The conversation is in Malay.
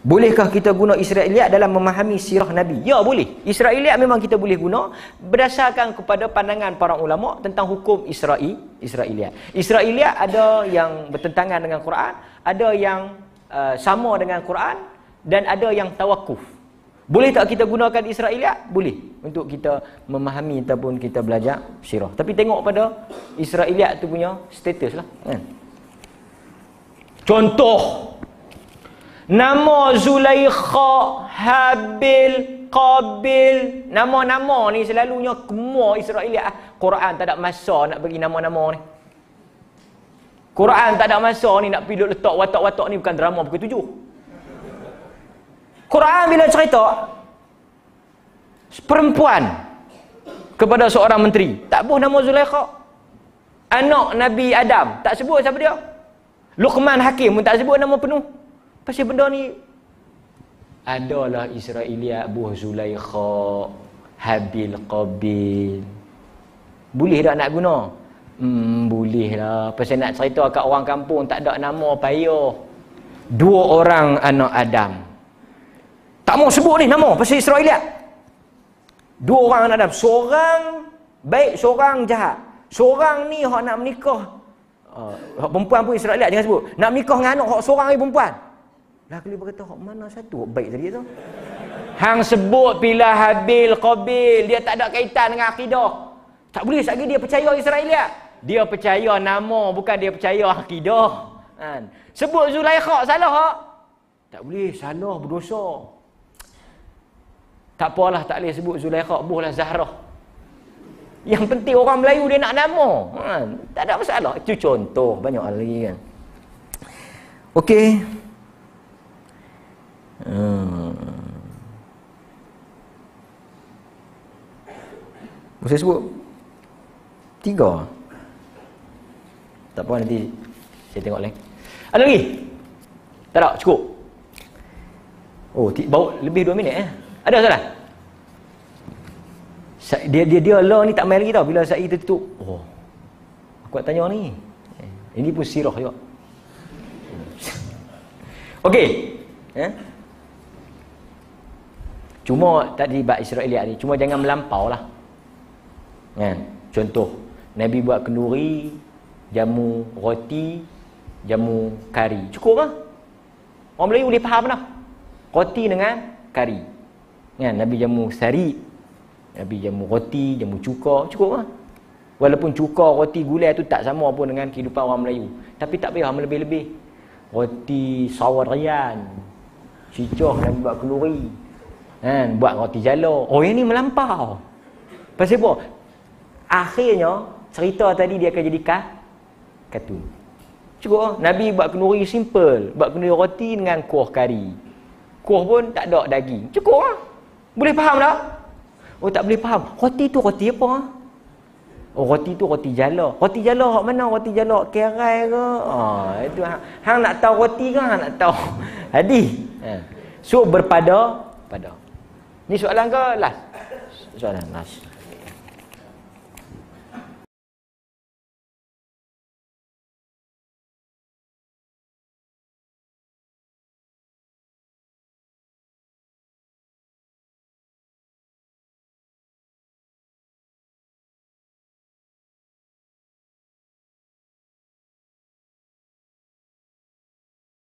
Bolehkah kita guna Israeliat dalam memahami sirah Nabi? Ya boleh. Israeliat memang kita boleh guna berdasarkan kepada pandangan para ulama tentang hukum Israi, Israeliat. Israeliat ada yang bertentangan dengan Quran, ada yang uh, sama dengan Quran dan ada yang tawakuf. Boleh tak kita gunakan Israeliat? Boleh. Untuk kita memahami ataupun kita belajar sirah. Tapi tengok pada Israeliat tu punya status lah. Kan? Contoh Nama Zulaikha, Habil, Qabil. Nama-nama ni selalunya semua Israel. Ah, Quran tak ada masa nak bagi nama-nama ni. Quran tak ada masa ni nak pilot letak watak-watak ni bukan drama pukul tujuh. Quran bila cerita perempuan kepada seorang menteri tak pun nama Zulaikha anak Nabi Adam tak sebut siapa dia Luqman Hakim pun tak sebut nama penuh Pasal benda ni adalah Israelia Abu Zulaikha Habil Qabil. Boleh tak nak guna? Hmm, boleh lah. Pasal nak cerita kat orang kampung tak ada nama payah. Dua orang anak Adam. Tak mau sebut ni nama pasal Israelia. Dua orang anak Adam. Seorang baik, seorang jahat. Seorang ni hak nak menikah. Uh, perempuan pun Israelia jangan sebut. Nak menikah dengan anak hak seorang ni perempuan. Lah kali berkata hok mana satu hok baik tadi tu. Hang sebut bila Habil Qabil dia tak ada kaitan dengan akidah. Tak boleh sekali dia percaya Israelia. Dia percaya nama bukan dia percaya akidah. Kan. Sebut Zulaikha salah hok. Tak boleh salah berdosa. Tak apalah tak boleh sebut Zulaikha bolehlah Zahra. Yang penting orang Melayu dia nak nama. Kan. Tak ada masalah. Itu contoh banyak lagi kan. Okey. Mesti sebut Tiga Tak apa nanti Saya tengok lain Ada lagi? Tak ada? Cukup? Oh, bau lebih dua minit eh Ada salah? Dia dia dia law ni tak main lagi tau Bila saya tertutup Oh Aku nak tanya ni eh, Ini pun sirah juga Okey. Eh? Cuma tadi bab Israel ni, cuma jangan melampau lah kan contoh nabi buat kenduri jamu roti jamu kari cukup kan orang Melayu boleh faham lah roti dengan kari kan nabi jamu sari nabi jamu roti jamu cuka cukup kan walaupun cuka roti gula tu tak sama pun dengan kehidupan orang Melayu tapi tak payah lebih-lebih roti sawarian cicah dan buat keluri kan buat roti jala oh yang ni melampau pasal apa akhirnya cerita tadi dia akan jadi katun cukup oh. Nabi buat kenduri simple buat kenduri roti dengan kuah kari kuah pun tak ada daging cukup lah boleh faham tak? oh tak boleh faham roti tu roti apa? Ah? oh roti tu roti jala roti jala hak mana? roti jala kerai ke? Oh, itu hang nak tahu roti ke? hang nak tahu hadis ha. so berpada pada ni soalan ke last? soalan last